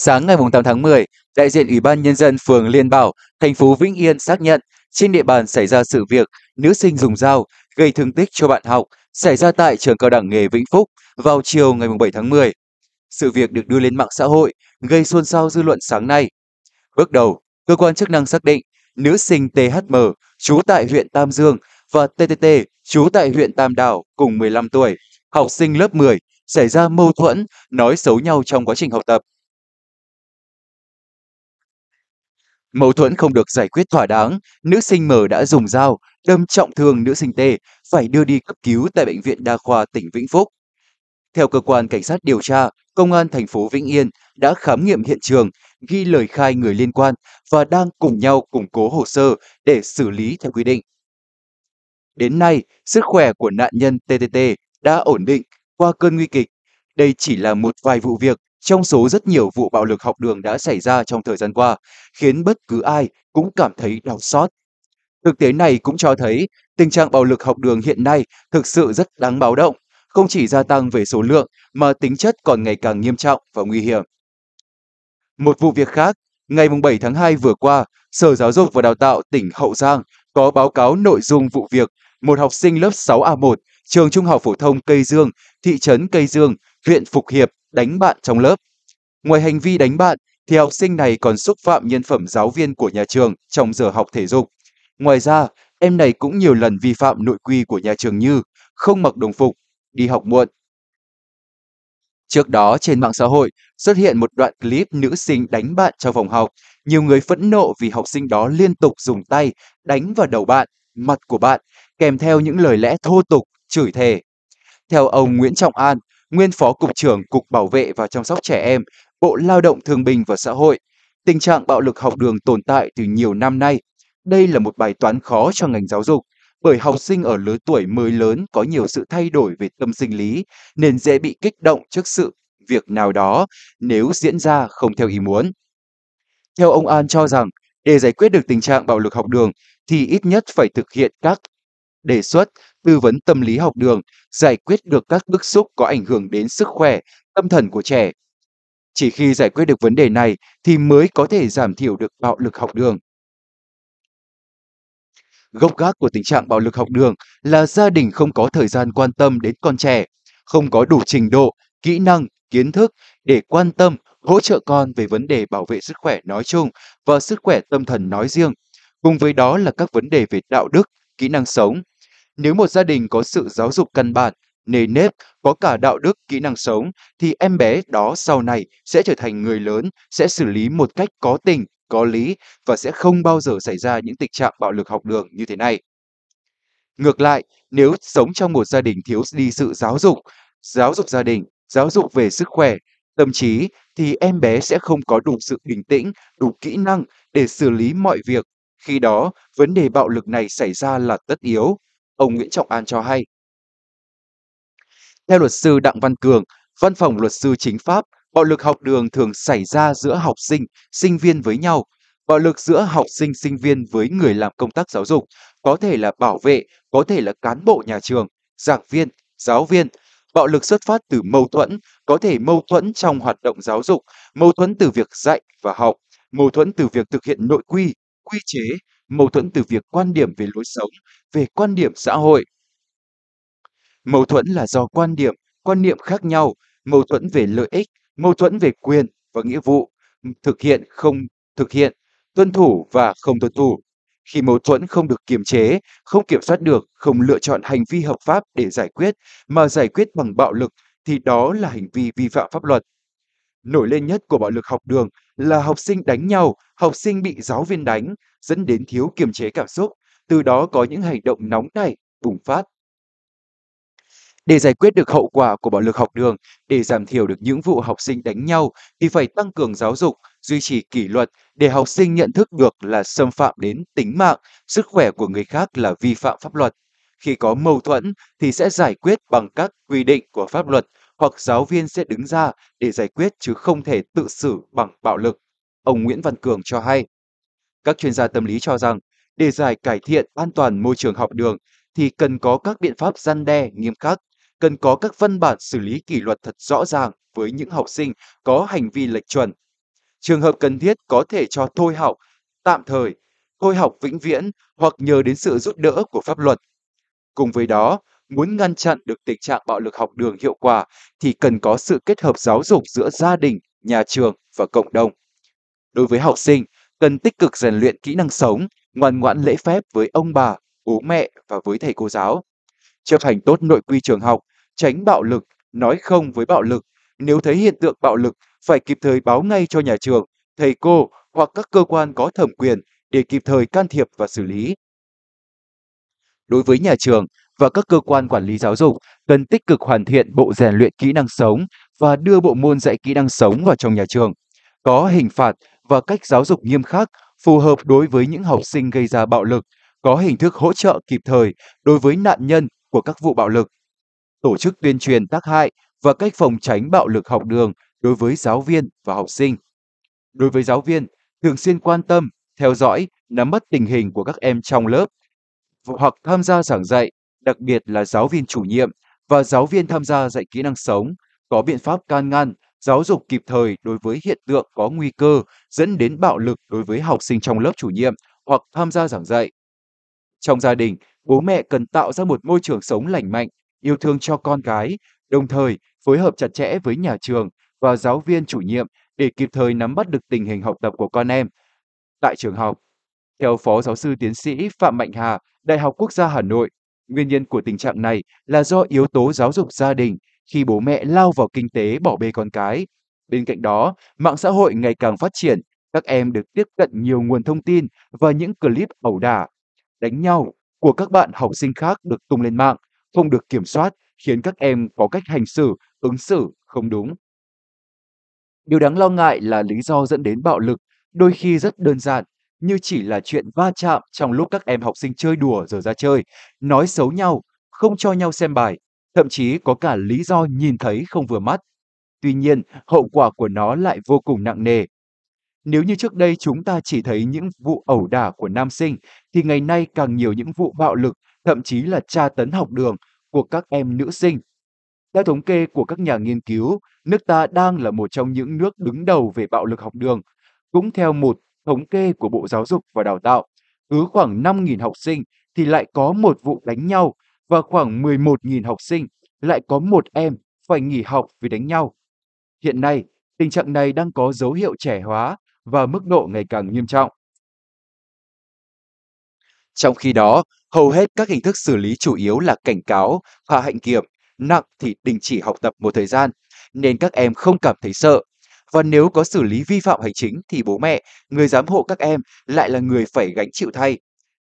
Sáng ngày 8 tháng 10, đại diện Ủy ban Nhân dân phường Liên Bảo, thành phố Vĩnh Yên xác nhận trên địa bàn xảy ra sự việc nữ sinh dùng dao gây thương tích cho bạn học xảy ra tại trường cao đẳng nghề Vĩnh Phúc vào chiều ngày 7 tháng 10. Sự việc được đưa lên mạng xã hội, gây xôn xao dư luận sáng nay. Bước đầu, cơ quan chức năng xác định nữ sinh THM trú tại huyện Tam Dương và TTT trú tại huyện Tam Đảo cùng 15 tuổi, học sinh lớp 10 xảy ra mâu thuẫn, nói xấu nhau trong quá trình học tập. Mâu thuẫn không được giải quyết thỏa đáng, nữ sinh M đã dùng dao đâm trọng thương nữ sinh T, phải đưa đi cấp cứu tại bệnh viện đa khoa tỉnh Vĩnh Phúc. Theo cơ quan cảnh sát điều tra, công an thành phố Vĩnh Yên đã khám nghiệm hiện trường, ghi lời khai người liên quan và đang cùng nhau củng cố hồ sơ để xử lý theo quy định. Đến nay, sức khỏe của nạn nhân TTT đã ổn định qua cơn nguy kịch. Đây chỉ là một vài vụ việc trong số rất nhiều vụ bạo lực học đường đã xảy ra trong thời gian qua, khiến bất cứ ai cũng cảm thấy đau xót. Thực tế này cũng cho thấy tình trạng bạo lực học đường hiện nay thực sự rất đáng báo động, không chỉ gia tăng về số lượng mà tính chất còn ngày càng nghiêm trọng và nguy hiểm. Một vụ việc khác, ngày 7 tháng 2 vừa qua, Sở Giáo dục và Đào tạo tỉnh Hậu Giang có báo cáo nội dung vụ việc một học sinh lớp 6A1, trường Trung học phổ thông Cây Dương, thị trấn Cây Dương, huyện Phục Hiệp đánh bạn trong lớp. Ngoài hành vi đánh bạn, thì học sinh này còn xúc phạm nhân phẩm giáo viên của nhà trường trong giờ học thể dục. Ngoài ra, em này cũng nhiều lần vi phạm nội quy của nhà trường như không mặc đồng phục, đi học muộn. Trước đó trên mạng xã hội xuất hiện một đoạn clip nữ sinh đánh bạn trong phòng học. Nhiều người phẫn nộ vì học sinh đó liên tục dùng tay đánh vào đầu bạn, mặt của bạn, kèm theo những lời lẽ thô tục, chửi thề. Theo ông Nguyễn Trọng An, nguyên Phó Cục trưởng Cục Bảo vệ và Chăm sóc Trẻ Em, Bộ Lao động Thương binh và Xã hội. Tình trạng bạo lực học đường tồn tại từ nhiều năm nay. Đây là một bài toán khó cho ngành giáo dục, bởi học sinh ở lứa tuổi mới lớn có nhiều sự thay đổi về tâm sinh lý nên dễ bị kích động trước sự việc nào đó nếu diễn ra không theo ý muốn. Theo ông An cho rằng, để giải quyết được tình trạng bạo lực học đường thì ít nhất phải thực hiện các đề xuất, tư vấn tâm lý học đường, giải quyết được các bức xúc có ảnh hưởng đến sức khỏe, tâm thần của trẻ. Chỉ khi giải quyết được vấn đề này thì mới có thể giảm thiểu được bạo lực học đường. Gốc gác của tình trạng bạo lực học đường là gia đình không có thời gian quan tâm đến con trẻ, không có đủ trình độ, kỹ năng, kiến thức để quan tâm, hỗ trợ con về vấn đề bảo vệ sức khỏe nói chung và sức khỏe tâm thần nói riêng. Cùng với đó là các vấn đề về đạo đức, kỹ năng sống. Nếu một gia đình có sự giáo dục căn bản, nề nếp, có cả đạo đức, kỹ năng sống, thì em bé đó sau này sẽ trở thành người lớn, sẽ xử lý một cách có tình, có lý và sẽ không bao giờ xảy ra những tình trạng bạo lực học đường như thế này. Ngược lại, nếu sống trong một gia đình thiếu đi sự giáo dục, giáo dục gia đình, giáo dục về sức khỏe, tâm trí thì em bé sẽ không có đủ sự bình tĩnh, đủ kỹ năng để xử lý mọi việc khi đó, vấn đề bạo lực này xảy ra là tất yếu, ông Nguyễn Trọng An cho hay. Theo luật sư Đặng Văn Cường, Văn phòng luật sư chính pháp, bạo lực học đường thường xảy ra giữa học sinh, sinh viên với nhau. Bạo lực giữa học sinh, sinh viên với người làm công tác giáo dục, có thể là bảo vệ, có thể là cán bộ nhà trường, giảng viên, giáo viên. Bạo lực xuất phát từ mâu thuẫn, có thể mâu thuẫn trong hoạt động giáo dục, mâu thuẫn từ việc dạy và học, mâu thuẫn từ việc thực hiện nội quy, quy chế, mâu thuẫn từ việc quan điểm về lối sống, về quan điểm xã hội. Mâu thuẫn là do quan điểm, quan niệm khác nhau, mâu thuẫn về lợi ích, mâu thuẫn về quyền và nghĩa vụ, thực hiện không thực hiện, tuân thủ và không tuân thủ. Khi mâu thuẫn không được kiềm chế, không kiểm soát được, không lựa chọn hành vi hợp pháp để giải quyết, mà giải quyết bằng bạo lực, thì đó là hành vi vi phạm pháp luật. Nổi lên nhất của bạo lực học đường là học sinh đánh nhau, học sinh bị giáo viên đánh, dẫn đến thiếu kiềm chế cảm xúc, từ đó có những hành động nóng nảy, bùng phát. Để giải quyết được hậu quả của bạo lực học đường, để giảm thiểu được những vụ học sinh đánh nhau thì phải tăng cường giáo dục, duy trì kỷ luật để học sinh nhận thức được là xâm phạm đến tính mạng, sức khỏe của người khác là vi phạm pháp luật. Khi có mâu thuẫn thì sẽ giải quyết bằng các quy định của pháp luật hoặc giáo viên sẽ đứng ra để giải quyết chứ không thể tự xử bằng bạo lực. Ông Nguyễn Văn Cường cho hay, các chuyên gia tâm lý cho rằng để giải cải thiện an toàn môi trường học đường thì cần có các biện pháp gian đe nghiêm khắc, cần có các văn bản xử lý kỷ luật thật rõ ràng với những học sinh có hành vi lệch chuẩn. Trường hợp cần thiết có thể cho thôi học tạm thời, thôi học vĩnh viễn hoặc nhờ đến sự giúp đỡ của pháp luật. Cùng với đó, Muốn ngăn chặn được tình trạng bạo lực học đường hiệu quả thì cần có sự kết hợp giáo dục giữa gia đình, nhà trường và cộng đồng. Đối với học sinh, cần tích cực rèn luyện kỹ năng sống, ngoan ngoãn lễ phép với ông bà, bố mẹ và với thầy cô giáo. Chấp hành tốt nội quy trường học, tránh bạo lực, nói không với bạo lực. Nếu thấy hiện tượng bạo lực, phải kịp thời báo ngay cho nhà trường, thầy cô hoặc các cơ quan có thẩm quyền để kịp thời can thiệp và xử lý. Đối với nhà trường, và các cơ quan quản lý giáo dục cần tích cực hoàn thiện bộ rèn luyện kỹ năng sống và đưa bộ môn dạy kỹ năng sống vào trong nhà trường, có hình phạt và cách giáo dục nghiêm khắc phù hợp đối với những học sinh gây ra bạo lực, có hình thức hỗ trợ kịp thời đối với nạn nhân của các vụ bạo lực, tổ chức tuyên truyền tác hại và cách phòng tránh bạo lực học đường đối với giáo viên và học sinh. Đối với giáo viên, thường xuyên quan tâm, theo dõi, nắm bắt tình hình của các em trong lớp hoặc tham gia giảng dạy đặc biệt là giáo viên chủ nhiệm và giáo viên tham gia dạy kỹ năng sống có biện pháp can ngăn, giáo dục kịp thời đối với hiện tượng có nguy cơ dẫn đến bạo lực đối với học sinh trong lớp chủ nhiệm hoặc tham gia giảng dạy. Trong gia đình, bố mẹ cần tạo ra một môi trường sống lành mạnh, yêu thương cho con cái, đồng thời phối hợp chặt chẽ với nhà trường và giáo viên chủ nhiệm để kịp thời nắm bắt được tình hình học tập của con em. Tại trường học, theo Phó Giáo sư Tiến sĩ Phạm Mạnh Hà, Đại học Quốc gia Hà Nội, Nguyên nhân của tình trạng này là do yếu tố giáo dục gia đình khi bố mẹ lao vào kinh tế bỏ bê con cái. Bên cạnh đó, mạng xã hội ngày càng phát triển, các em được tiếp cận nhiều nguồn thông tin và những clip ẩu đả, đánh nhau của các bạn học sinh khác được tung lên mạng, không được kiểm soát, khiến các em có cách hành xử, ứng xử không đúng. Điều đáng lo ngại là lý do dẫn đến bạo lực đôi khi rất đơn giản như chỉ là chuyện va chạm trong lúc các em học sinh chơi đùa giờ ra chơi, nói xấu nhau, không cho nhau xem bài, thậm chí có cả lý do nhìn thấy không vừa mắt. Tuy nhiên, hậu quả của nó lại vô cùng nặng nề. Nếu như trước đây chúng ta chỉ thấy những vụ ẩu đả của nam sinh, thì ngày nay càng nhiều những vụ bạo lực, thậm chí là tra tấn học đường của các em nữ sinh. Theo thống kê của các nhà nghiên cứu, nước ta đang là một trong những nước đứng đầu về bạo lực học đường. Cũng theo một thống kê của Bộ Giáo dục và Đào tạo, cứ khoảng 5.000 học sinh thì lại có một vụ đánh nhau và khoảng 11.000 học sinh lại có một em phải nghỉ học vì đánh nhau. Hiện nay, tình trạng này đang có dấu hiệu trẻ hóa và mức độ ngày càng nghiêm trọng. Trong khi đó, hầu hết các hình thức xử lý chủ yếu là cảnh cáo, hạ hạnh kiểm, nặng thì đình chỉ học tập một thời gian, nên các em không cảm thấy sợ và nếu có xử lý vi phạm hành chính thì bố mẹ, người giám hộ các em lại là người phải gánh chịu thay.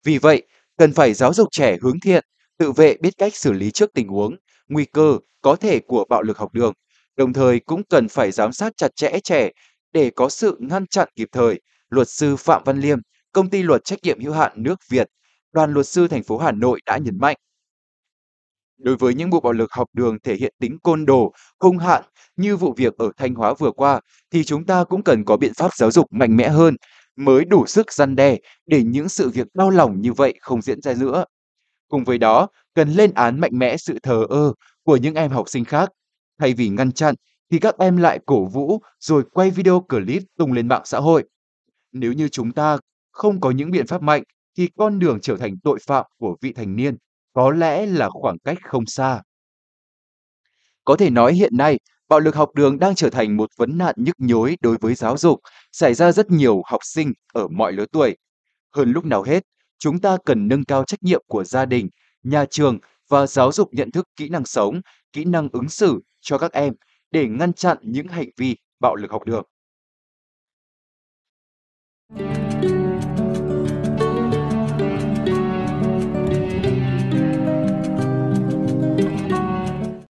Vì vậy, cần phải giáo dục trẻ hướng thiện, tự vệ biết cách xử lý trước tình huống, nguy cơ có thể của bạo lực học đường, đồng thời cũng cần phải giám sát chặt chẽ trẻ để có sự ngăn chặn kịp thời. Luật sư Phạm Văn Liêm, công ty luật trách nhiệm hữu hạn nước Việt, đoàn luật sư thành phố Hà Nội đã nhấn mạnh. Đối với những vụ bạo lực học đường thể hiện tính côn đồ, hung hãn như vụ việc ở Thanh Hóa vừa qua, thì chúng ta cũng cần có biện pháp giáo dục mạnh mẽ hơn mới đủ sức răn đe để những sự việc đau lòng như vậy không diễn ra nữa. Cùng với đó, cần lên án mạnh mẽ sự thờ ơ của những em học sinh khác. Thay vì ngăn chặn, thì các em lại cổ vũ rồi quay video clip tung lên mạng xã hội. Nếu như chúng ta không có những biện pháp mạnh, thì con đường trở thành tội phạm của vị thành niên có lẽ là khoảng cách không xa. Có thể nói hiện nay, Bạo lực học đường đang trở thành một vấn nạn nhức nhối đối với giáo dục, xảy ra rất nhiều học sinh ở mọi lứa tuổi. Hơn lúc nào hết, chúng ta cần nâng cao trách nhiệm của gia đình, nhà trường và giáo dục nhận thức kỹ năng sống, kỹ năng ứng xử cho các em để ngăn chặn những hành vi bạo lực học đường.